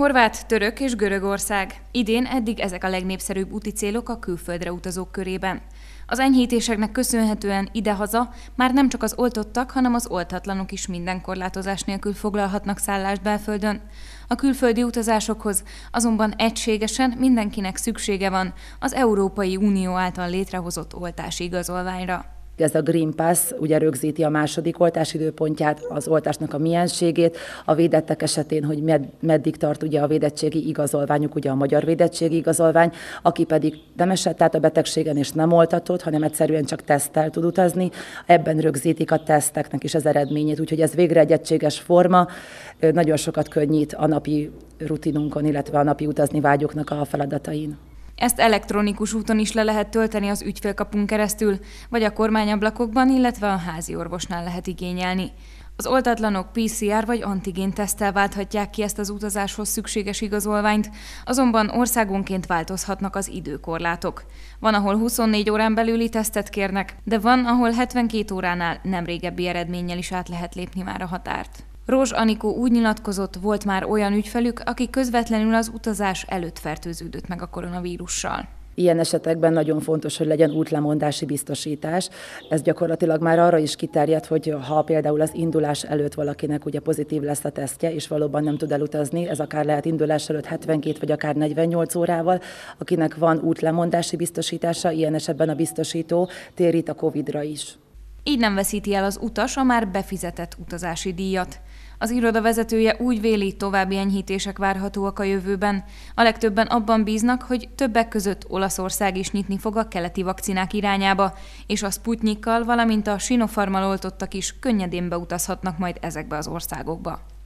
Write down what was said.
Horvát, török és Görögország. Idén eddig ezek a legnépszerűbb úti célok a külföldre utazók körében. Az enyhítéseknek köszönhetően idehaza már nem csak az oltottak, hanem az oltatlanok is minden korlátozás nélkül foglalhatnak szállást belföldön. A külföldi utazásokhoz azonban egységesen mindenkinek szüksége van az Európai Unió által létrehozott oltási igazolványra. Ugye ez a Green Pass ugye rögzíti a második oltás időpontját, az oltásnak a mienségét, a védettek esetén, hogy med, meddig tart ugye a védettségi igazolványuk, ugye a magyar védettségi igazolvány, aki pedig nem esett át a betegségen és nem oltatott, hanem egyszerűen csak tesztel tud utazni, ebben rögzítik a teszteknek is az eredményét, úgyhogy ez végre egy egységes forma, nagyon sokat könnyít a napi rutinunkon, illetve a napi utazni vágyoknak a feladatain. Ezt elektronikus úton is le lehet tölteni az ügyfélkapun keresztül, vagy a kormányablakokban, illetve a házi orvosnál lehet igényelni. Az oltatlanok PCR vagy antigén tesztel válthatják ki ezt az utazáshoz szükséges igazolványt, azonban országonként változhatnak az időkorlátok. Van, ahol 24 órán belüli tesztet kérnek, de van, ahol 72 óránál nem régebbi eredménnyel is át lehet lépni már a határt. Rózs Anikó úgy nyilatkozott, volt már olyan ügyfelük, aki közvetlenül az utazás előtt fertőződött meg a koronavírussal. Ilyen esetekben nagyon fontos, hogy legyen útlemondási biztosítás. Ez gyakorlatilag már arra is kiterjed, hogy ha például az indulás előtt valakinek ugye pozitív lesz a tesztje, és valóban nem tud elutazni, ez akár lehet indulás előtt 72 vagy akár 48 órával, akinek van útlemondási biztosítása, ilyen esetben a biztosító térít a COVID-ra is. Így nem veszíti el az utas a már befizetett utazási díjat. Az iroda vezetője úgy véli, további enyhítések várhatóak a jövőben. A legtöbben abban bíznak, hogy többek között Olaszország is nyitni fog a keleti vakcinák irányába, és a Sputnikkal, valamint a Sinopharmal oltottak is könnyedén beutazhatnak majd ezekbe az országokba.